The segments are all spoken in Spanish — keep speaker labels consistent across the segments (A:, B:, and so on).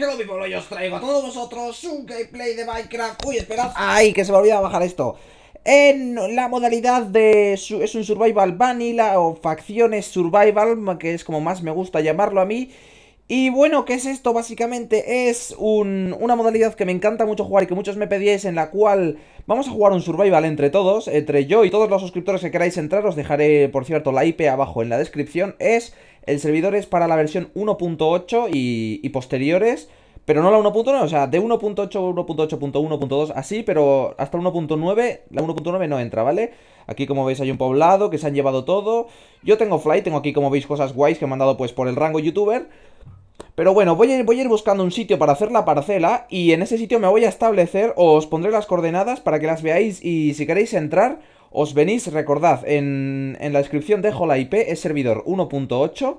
A: Hello lo hoy os traigo a todos vosotros un gameplay de Minecraft Uy, esperad, ay, que se me olvidaba bajar esto En la modalidad de... es un survival vanilla o facciones survival Que es como más me gusta llamarlo a mí y bueno, ¿qué es esto? Básicamente es una modalidad que me encanta mucho jugar y que muchos me pedíais en la cual vamos a jugar un survival entre todos, entre yo y todos los suscriptores que queráis entrar, os dejaré por cierto la IP abajo en la descripción, es el servidor es para la versión 1.8 y, posteriores. Pero no la 1.9, o sea, de 1.8, 1.8.1.2, así, pero hasta 1.9, la 1.9 no entra, ¿vale? Aquí, como veis, hay un poblado que se han llevado todo. Yo tengo Fly, tengo aquí, como veis, cosas guays que me han dado, pues, por el rango youtuber. Pero bueno, voy a, ir, voy a ir buscando un sitio para hacer la parcela y en ese sitio me voy a establecer, os pondré las coordenadas para que las veáis y si queréis entrar, os venís, recordad, en, en la descripción dejo la IP, es servidor 1.8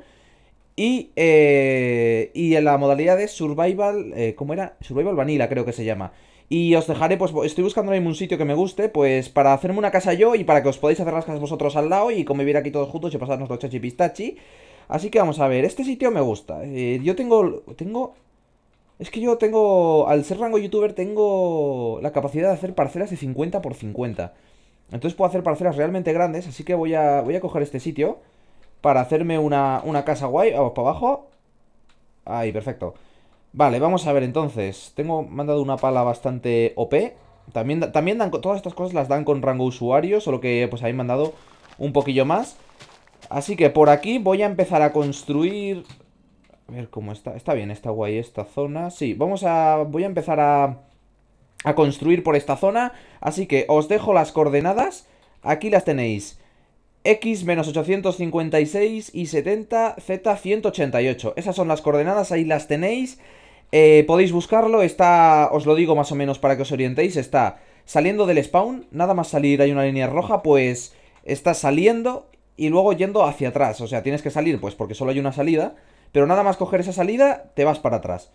A: y, eh, y en la modalidad de Survival, eh, ¿cómo era? Survival Vanilla creo que se llama. Y os dejaré, pues estoy buscando un sitio que me guste, pues para hacerme una casa yo y para que os podáis hacer las casas vosotros al lado y convivir aquí todos juntos y pasarnos los chachi pistachi. Así que vamos a ver, este sitio me gusta. Eh, yo tengo, tengo... Es que yo tengo, al ser rango youtuber, tengo la capacidad de hacer parcelas de 50 por 50. Entonces puedo hacer parcelas realmente grandes, así que voy a, voy a coger este sitio para hacerme una, casa guay. Vamos para abajo. Ahí, perfecto. Vale, vamos a ver entonces. Tengo mandado una pala bastante OP. También, también dan, todas estas cosas las dan con rango usuario, solo que pues ahí mandado han un poquillo más. Así que por aquí voy a empezar a construir... A ver cómo está. Está bien, está guay esta zona. Sí, vamos a... Voy a empezar a... A construir por esta zona. Así que os dejo las coordenadas. Aquí las tenéis. X menos 856 y 70, Z 188. Esas son las coordenadas, ahí las tenéis. Eh, podéis buscarlo, está, os lo digo más o menos para que os orientéis, está saliendo del spawn, nada más salir hay una línea roja, pues está saliendo y luego yendo hacia atrás. O sea, tienes que salir pues porque solo hay una salida, pero nada más coger esa salida, te vas para atrás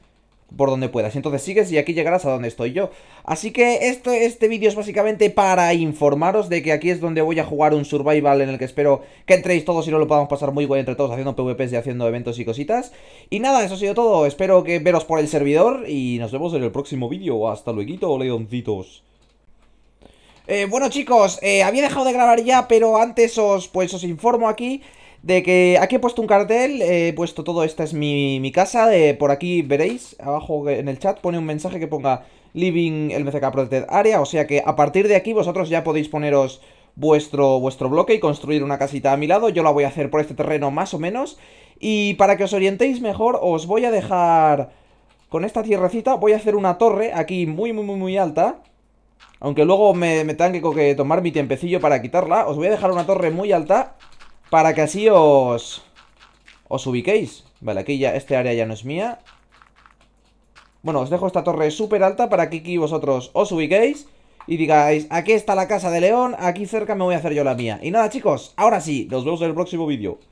A: por donde puedas. Entonces sigues y aquí llegarás a donde estoy yo. Así que esto, este vídeo es básicamente para informaros de que aquí es donde voy a jugar un survival en el que espero que entréis todos y no lo podamos pasar muy guay entre todos haciendo PvPs y haciendo eventos y cositas. Y nada, eso ha sido todo. Espero que veros por el servidor y nos vemos en el próximo vídeo. Hasta luego, leoncitos. Eh, bueno chicos, eh, había dejado de grabar ya, pero antes os, pues, os informo aquí de que aquí he puesto un cartel, he puesto todo, esta es mi, casa, eh, por aquí veréis, abajo en el chat pone un mensaje que ponga Living el MCK Protected Area, o sea que a partir de aquí vosotros ya podéis poneros vuestro, vuestro bloque y construir una casita a mi lado, yo la voy a hacer por este terreno más o menos, y para que os orientéis mejor os voy a dejar con esta tierrecita, voy a hacer una torre aquí muy muy muy muy alta, aunque luego me, tengo que tomar mi tiempecillo para quitarla, os voy a dejar una torre muy alta para que así os... Os ubiquéis Vale, aquí ya, este área ya no es mía Bueno, os dejo esta torre súper alta Para que aquí vosotros os ubiquéis Y digáis, aquí está la casa de León Aquí cerca me voy a hacer yo la mía Y nada chicos, ahora sí, nos vemos en el próximo vídeo